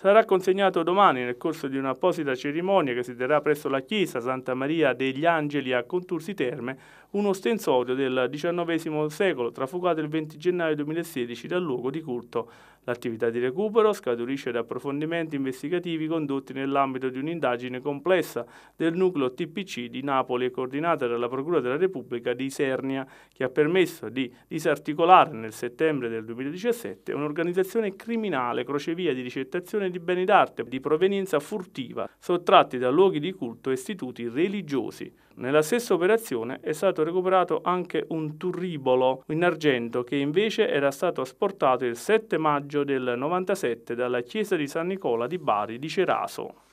sarà consegnato domani nel corso di un'apposita cerimonia che si terrà presso la chiesa Santa Maria degli Angeli a Contursi Terme, un ostensorio del XIX secolo trafugato il 20 gennaio 2016 dal luogo di culto. L'attività di recupero scaturisce da approfondimenti investigativi condotti nell'ambito di un'indagine complessa del nucleo TPC di Napoli e coordinata dalla Procura della Repubblica di Isernia, che ha permesso di disarticolare nel settembre del 2017 un'organizzazione criminale crocevia di ricettazione di beni d'arte di provenienza furtiva sottratti da luoghi di culto e istituti religiosi. Nella stessa operazione è stato recuperato anche un turribolo in argento che invece era stato asportato il 7 maggio del 97 dalla chiesa di San Nicola di Bari di Ceraso.